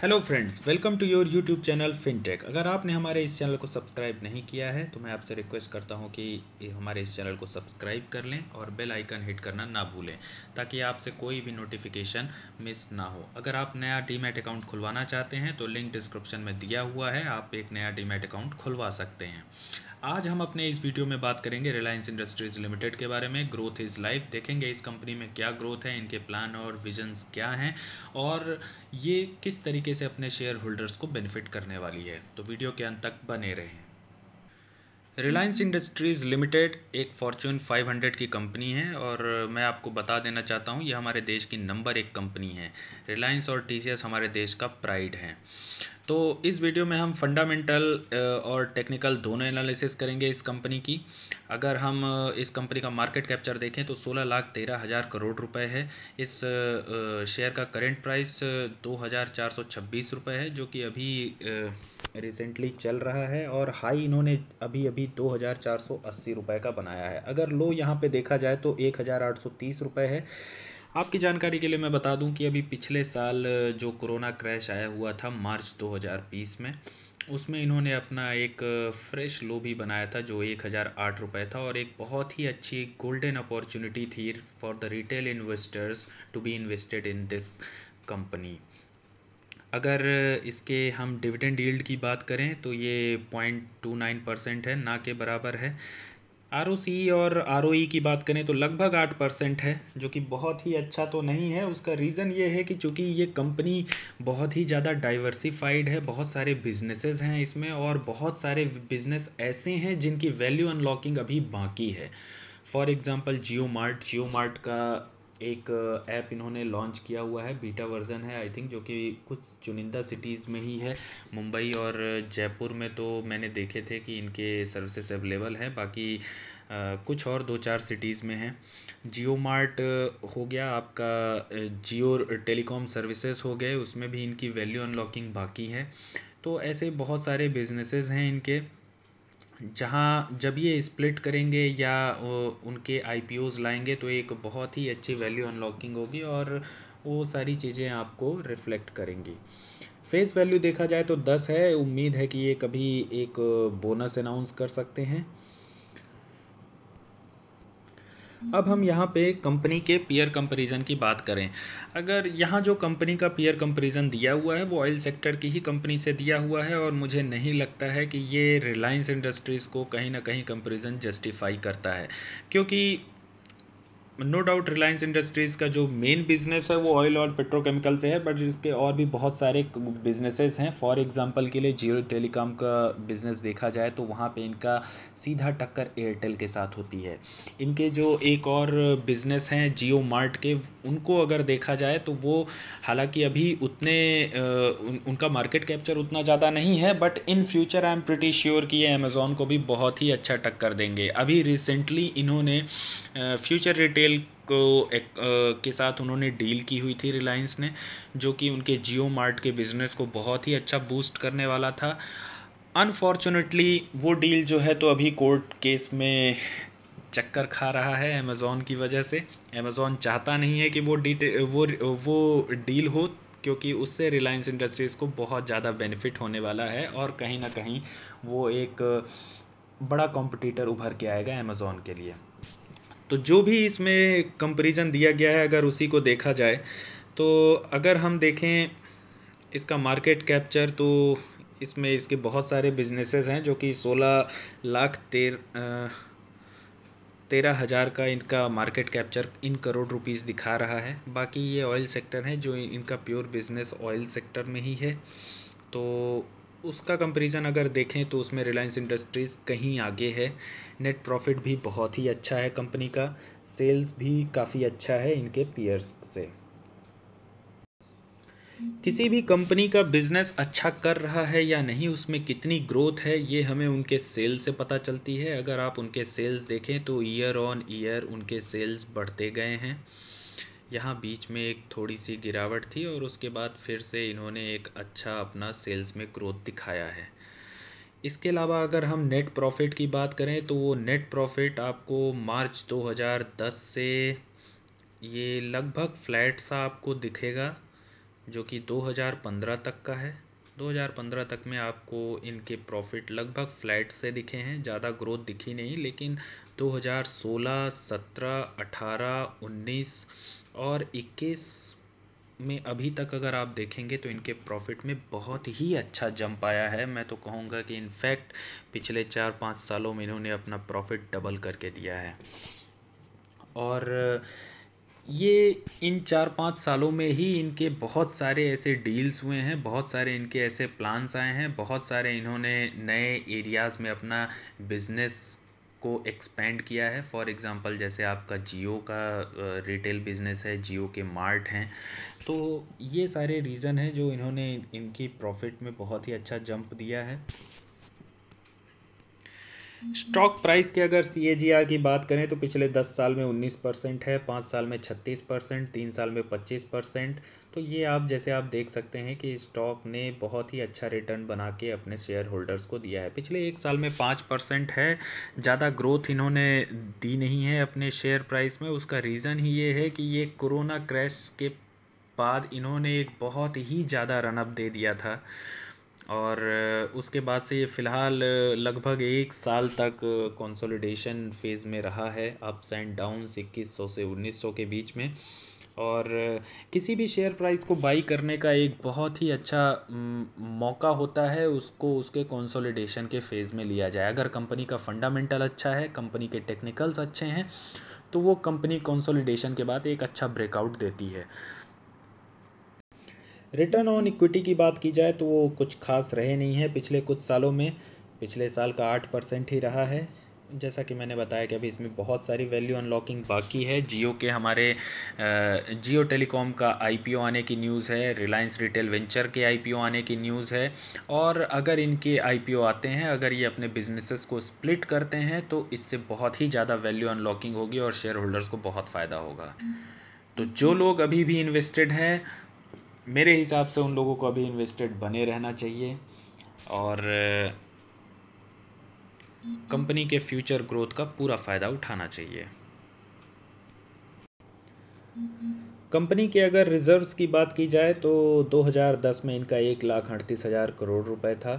hello friends welcome to your YouTube channel fintech अगर आपने हमारे इस चैनल को सब्सक्राइब नहीं किया है तो मैं आपसे रिक्वेस्ट करता हूं कि हमारे इस चैनल को सब्सक्राइब कर लें और बेल आइकन हिट करना ना भूलें ताकि आपसे कोई भी नोटिफिकेशन मिस ना हो अगर आप नया डीमेट अकाउंट खुलवाना चाहते हैं तो लिंक डिस्क्रिप्शन में दिया हुआ है आप एक नया डीमेट अकाउंट खुलवा सकते हैं आज हम अपने इस वीडियो में बात करेंगे रिलायंस इंडस्ट्रीज़ लिमिटेड के बारे में ग्रोथ इज़ लाइफ देखेंगे इस कंपनी में क्या ग्रोथ है इनके प्लान और विजन्स क्या हैं और ये किस तरीके से अपने शेयर होल्डर्स को बेनिफिट करने वाली है तो वीडियो के अंत तक बने रहें रिलायंस इंडस्ट्रीज़ लिमिटेड एक फॉर्चून 500 की कंपनी है और मैं आपको बता देना चाहता हूँ ये हमारे देश की नंबर एक कंपनी है रिलायंस और टी हमारे देश का प्राइड है तो इस वीडियो में हम फंडामेंटल और टेक्निकल दोनों एनालिसिस करेंगे इस कंपनी की अगर हम इस कंपनी का मार्केट कैप्चर देखें तो सोलह लाख तेरह हज़ार करोड़ रुपए है इस शेयर का करेंट प्राइस दो हज़ार चार सौ छब्बीस रुपये है जो कि अभी रिसेंटली चल रहा है और हाई इन्होंने अभी अभी दो हज़ार चार सौ अस्सी रुपये का बनाया है अगर लो यहाँ पे देखा जाए तो एक हज़ार आठ सौ तीस रुपये है आपकी जानकारी के लिए मैं बता दूं कि अभी पिछले साल जो कोरोना क्रैश आया हुआ था मार्च 2020 में उसमें इन्होंने अपना एक फ्रेश लो भी बनाया था जो एक हज़ार आठ रुपये था और एक बहुत ही अच्छी गोल्डन अपॉर्चुनिटी थी for the retail investors to be invested in this company अगर इसके हम डिविडेंड यील्ड की बात करें तो ये पॉइंट टू नाइन परसेंट है ना के बराबर है आर और आर e की बात करें तो लगभग आठ परसेंट है जो कि बहुत ही अच्छा तो नहीं है उसका रीज़न ये है कि चूंकि ये कंपनी बहुत ही ज़्यादा डाइवर्सिफाइड है बहुत सारे बिजनेसेस हैं इसमें और बहुत सारे बिजनेस ऐसे हैं जिनकी वैल्यू अनलॉकिंग अभी बाकी है for example Jio mart Jio mart का एक ऐप इन्होंने लॉन्च किया हुआ है बीटा वर्जन है आई थिंक जो कि कुछ चुनिंदा सिटीज़ में ही है मुंबई और जयपुर में तो मैंने देखे थे कि इनके सर्विसेज अवेलेबल हैं बाकी आ, कुछ और दो चार सिटीज़ में हैं जियो मार्ट हो गया आपका जियो टेलीकॉम सर्विसेज हो गए उसमें भी इनकी वैल्यू अनलॉकिंग बाकी है तो ऐसे बहुत सारे बिजनेसेस हैं इनके जहाँ जब ये स्प्लिट करेंगे या उनके आई लाएंगे तो एक बहुत ही अच्छी वैल्यू अनलॉकिंग होगी और वो सारी चीज़ें आपको रिफ्लेक्ट करेंगी फेस वैल्यू देखा जाए तो दस है उम्मीद है कि ये कभी एक बोनस अनाउंस कर सकते हैं अब हम यहाँ पे कंपनी के पीयर कंपैरिजन की बात करें अगर यहाँ जो कंपनी का पीयर कंपैरिजन दिया हुआ है वो ऑयल सेक्टर की ही कंपनी से दिया हुआ है और मुझे नहीं लगता है कि ये रिलायंस इंडस्ट्रीज़ को कहीं ना कहीं कंपेरिजन जस्टिफाई करता है क्योंकि नो डाउट रिलायंस इंडस्ट्रीज़ का जो मेन बिजनेस है वो ऑयल और पेट्रोकेमिकल से है बट इसके और भी बहुत सारे बिजनेसेस हैं फॉर एग्जांपल के लिए जियो टेलीकॉम का बिज़नेस देखा जाए तो वहाँ पे इनका सीधा टक्कर एयरटेल के साथ होती है इनके जो एक और बिज़नेस हैं जियो मार्ट के उनको अगर देखा जाए तो वो हालाँकि अभी उतने उन, उनका मार्केट कैप्चर उतना ज़्यादा नहीं है but in future I am pretty sure कि ये अमेज़ोन को भी बहुत ही अच्छा टक्कर देंगे अभी रिसेंटली इन्होंने फ्यूचर रिटेल एयरटेल को एक, आ, के साथ उन्होंने डील की हुई थी रिलायंस ने जो कि उनके जियो मार्ट के बिज़नेस को बहुत ही अच्छा बूस्ट करने वाला था अनफॉर्चुनेटली वो डील जो है तो अभी कोर्ट केस में चक्कर खा रहा है अमेज़ोन की वजह से अमेज़ोन चाहता नहीं है कि वो डी वो वो डील हो क्योंकि उससे रिलायंस इंडस्ट्रीज़ को बहुत ज़्यादा बेनिफिट होने वाला है और कहीं ना कहीं वो एक बड़ा कॉम्पिटिटर उभर के आएगा अमेज़ोन के लिए तो जो भी इसमें कंपेरिजन दिया गया है अगर उसी को देखा जाए तो अगर हम देखें इसका मार्केट कैप्चर तो इसमें इसके बहुत सारे बिजनेसेस हैं जो कि सोलह लाख तेर तेरह हज़ार का इनका market capture in crore rupees दिखा रहा है बाकी ये ऑयल सेक्टर है जो इनका प्योर बिजनेस ऑयल सेक्टर में ही है तो उसका कंपैरिजन अगर देखें तो उसमें रिलायंस इंडस्ट्रीज़ कहीं आगे है नेट प्रॉफिट भी बहुत ही अच्छा है कंपनी का सेल्स भी काफ़ी अच्छा है इनके पीयर्स से किसी भी कंपनी का बिजनेस अच्छा कर रहा है या नहीं उसमें कितनी ग्रोथ है ये हमें उनके सेल्स से पता चलती है अगर आप उनके सेल्स देखें तो ईयर ऑन ईयर उनके सेल्स बढ़ते गए हैं यहाँ बीच में एक थोड़ी सी गिरावट थी और उसके बाद फिर से इन्होंने एक अच्छा अपना सेल्स में ग्रोथ दिखाया है इसके अलावा अगर हम नेट प्रॉफिट की बात करें तो वो नेट प्रॉफिट आपको मार्च 2010 से ये लगभग फ्लैट सा आपको दिखेगा जो कि 2015 तक का है 2015 तक में आपको इनके प्रॉफिट लगभग फ्लैट से दिखे हैं ज़्यादा ग्रोथ दिखी नहीं लेकिन 2016, 17, 18, 19 और 21 में अभी तक अगर आप देखेंगे तो इनके प्रॉफिट में बहुत ही अच्छा जंप आया है मैं तो कहूँगा कि इनफैक्ट पिछले चार पाँच सालों में इन्होंने अपना प्रॉफिट डबल करके दिया है और ये इन चार पाँच सालों में ही इनके बहुत सारे ऐसे डील्स हुए हैं बहुत सारे इनके ऐसे प्लान्स आए हैं बहुत सारे इन्होंने नए एरियाज़ में अपना बिजनेस को एक्सपेंड किया है फॉर एग्ज़ाम्पल जैसे आपका जियो का रिटेल बिजनेस है जियो के मार्ट हैं तो ये सारे रीज़न हैं जो इन्होंने इनकी प्रॉफिट में बहुत ही अच्छा जंप दिया है स्टॉक प्राइस के अगर सी की बात करें तो पिछले दस साल में उन्नीस परसेंट है पाँच साल में छत्तीस परसेंट तीन साल में पच्चीस परसेंट तो ये आप जैसे आप देख सकते हैं कि स्टॉक ने बहुत ही अच्छा रिटर्न बना के अपने शेयर होल्डर्स को दिया है पिछले एक साल में पाँच परसेंट है ज़्यादा ग्रोथ इन्होंने दी नहीं है अपने शेयर प्राइस में उसका रीज़न ही ये है कि ये कोरोना क्रैश के बाद इन्होंने एक बहुत ही ज़्यादा रनअप दे दिया था और उसके बाद से ये फ़िलहाल लगभग एक साल तक कंसोलिडेशन फेज़ में रहा है अप्स एंड डाउन इक्कीस सौ से उन्नीस सौ के बीच में और किसी भी शेयर प्राइस को बाई करने का एक बहुत ही अच्छा मौका होता है उसको उसके कंसोलिडेशन के फेज़ में लिया जाए अगर कंपनी का फंडामेंटल अच्छा है कंपनी के टेक्निकल्स अच्छे हैं तो वो कंपनी कंसोलिडेशन के बाद एक अच्छा ब्रेकआउट देती है रिटर्न ऑन इक्विटी की बात की जाए तो वो कुछ खास रहे नहीं है पिछले कुछ सालों में पिछले साल का आठ परसेंट ही रहा है जैसा कि मैंने बताया कि अभी इसमें बहुत सारी वैल्यू अनलॉकिंग बाकी है जियो के हमारे जियो टेलीकॉम का आईपीओ आने की न्यूज़ है रिलायंस रिटेल वेंचर के आईपीओ आने की न्यूज़ है और अगर इनके आईपीओ आते हैं अगर ये अपने बिजनेसेस को स्प्लिट करते हैं तो इससे बहुत ही ज़्यादा वैल्यू अनलॉकिंग होगी और शेयर होल्डर्स को बहुत फ़ायदा होगा तो जो लोग अभी भी इन्वेस्टेड हैं मेरे हिसाब से उन लोगों को अभी इन्वेस्टेड बने रहना चाहिए और कंपनी के फ्यूचर ग्रोथ का पूरा फ़ायदा उठाना चाहिए कंपनी के अगर रिजर्व्स की बात की जाए तो 2010 में इनका एक लाख अड़तीस हज़ार करोड़ रुपए था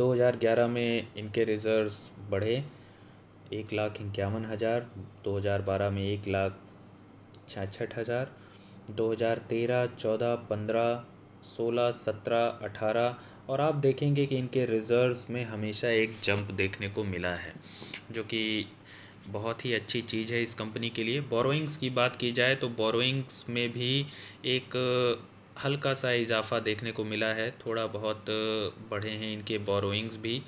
2011 में इनके रिजर्व्स बढ़े एक लाख इक्यावन हज़ार दो हजार बारह में एक लाख छियाठ हज़ार दो हज़ार तेरह चौदह पंद्रह सोलह सत्रह अठारह और आप देखेंगे कि इनके रिज़र्व्स में हमेशा एक जंप देखने को मिला है जो कि बहुत ही अच्छी चीज़ है इस कंपनी के लिए बोरोइंग्स की बात की जाए तो बोरोइंग्स में भी एक हल्का सा इजाफा देखने को मिला है थोड़ा बहुत बढ़े हैं इनके बोरोइंग्स भी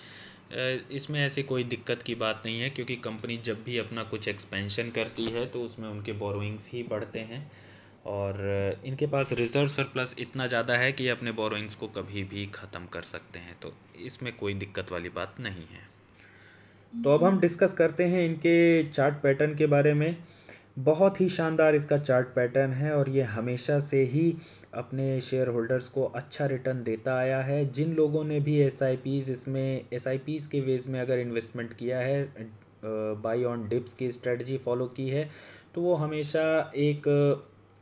इसमें ऐसी कोई दिक्कत की बात नहीं है क्योंकि कंपनी जब भी अपना कुछ एक्सपेंशन करती है तो उसमें उनके बोरोइंग्स ही बढ़ते हैं और इनके पास रिज़र्व सरप्लस इतना ज़्यादा है कि ये अपने बोरोइंग्स को कभी भी ख़त्म कर सकते हैं तो इसमें कोई दिक्कत वाली बात नहीं है तो अब हम डिस्कस करते हैं इनके चार्ट पैटर्न के बारे में बहुत ही शानदार इसका चार्ट पैटर्न है और ये हमेशा से ही अपने शेयर होल्डर्स को अच्छा रिटर्न देता आया है जिन लोगों ने भी एस इसमें एस के वेज में अगर इन्वेस्टमेंट किया है बाई ऑन डिप्स की स्ट्रेटजी फॉलो की है तो वो हमेशा एक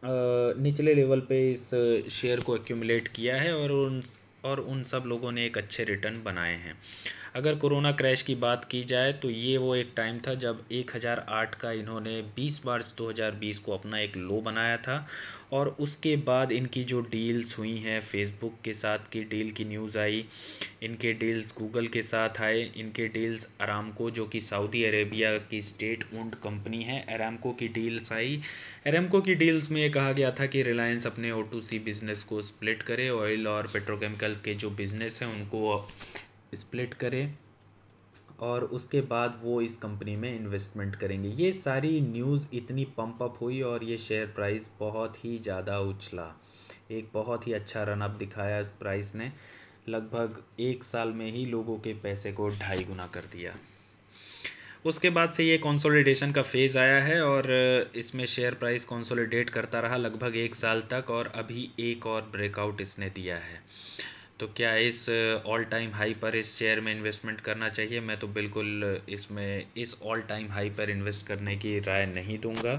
निचले लेवल पे इस शेयर को एक्यूमुलेट किया है और उन और उन सब लोगों ने एक अच्छे रिटर्न बनाए हैं अगर कोरोना क्रैश की बात की जाए तो ये वो एक टाइम था जब 1008 का इन्होंने 20 मार्च 2020 को अपना एक लो बनाया था और उसके बाद इनकी जो डील्स हुई हैं फेसबुक के साथ की डील की न्यूज़ आई इनके डील्स गूगल के साथ आए इनके डील्स अरामको जो कि सऊदी अरेबिया की स्टेट ओन्ड कंपनी है अरामको की डील्स आई अरामको की डील्स में ये कहा गया था कि रिलायंस अपने ओ बिज़नेस को स्प्लिट करे ऑयल और पेट्रोकेमिकल के जो बिज़नेस हैं उनको स्प्लिट करें और उसके बाद वो इस कंपनी में इन्वेस्टमेंट करेंगे ये सारी न्यूज़ इतनी पंप अप हुई और ये शेयर प्राइस बहुत ही ज़्यादा उछला एक बहुत ही अच्छा रन अप दिखाया प्राइस ने लगभग एक साल में ही लोगों के पैसे को ढाई गुना कर दिया उसके बाद से ये कंसोलिडेशन का फेज़ आया है और इसमें शेयर प्राइस कंसोलिडेट करता रहा लगभग एक साल तक और अभी एक और ब्रेकआउट इसने दिया है तो क्या इस ऑल टाइम हाई पर इस शेयर में इन्वेस्टमेंट करना चाहिए मैं तो बिल्कुल इसमें इस ऑल टाइम हाई पर इन्वेस्ट करने की राय नहीं दूंगा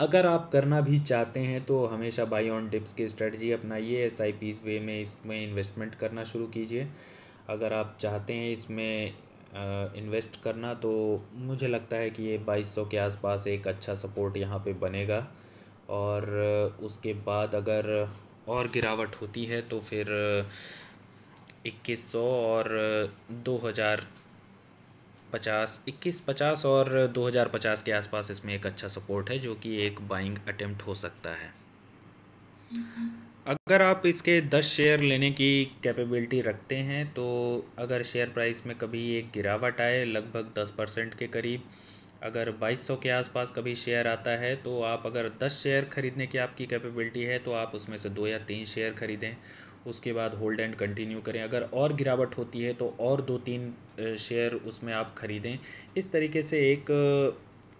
अगर आप करना भी चाहते हैं तो हमेशा बाई ऑन डिप्स की स्ट्रेटजी अपनाइए एस आई पीज वे में इसमें इन्वेस्टमेंट करना शुरू कीजिए अगर आप चाहते हैं इसमें इन्वेस्ट करना तो मुझे लगता है कि ये बाईस सौ के आसपास एक अच्छा सपोर्ट यहाँ पे बनेगा और उसके बाद अगर और गिरावट होती है तो फिर इक्कीस सौ और दो हज़ार पचास इक्कीस पचास और दो हज़ार पचास के आसपास इसमें एक अच्छा सपोर्ट है जो कि एक बाइंग अटेम्प्ट हो सकता है अगर आप इसके दस शेयर लेने की कैपेबिलिटी रखते हैं तो अगर शेयर प्राइस में कभी एक गिरावट आए लगभग दस परसेंट के करीब अगर 2200 के आसपास कभी शेयर आता है तो आप अगर 10 शेयर ख़रीदने की आपकी कैपेबिलिटी है तो आप उसमें से दो या तीन शेयर ख़रीदें उसके बाद होल्ड एंड कंटिन्यू करें अगर और गिरावट होती है तो और दो तीन शेयर उसमें आप ख़रीदें इस तरीके से एक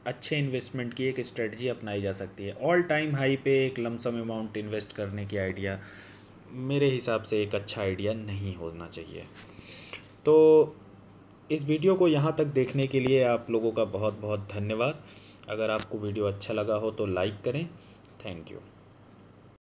अच्छे इन्वेस्टमेंट की एक स्ट्रेटजी अपनाई जा सकती है ऑल टाइम हाई पे एक लमसम अमाउंट इन्वेस्ट करने की आइडिया मेरे हिसाब से एक अच्छा आइडिया नहीं होना चाहिए तो इस वीडियो को यहाँ तक देखने के लिए आप लोगों का बहुत बहुत धन्यवाद अगर आपको वीडियो अच्छा लगा हो तो लाइक करें थैंक यू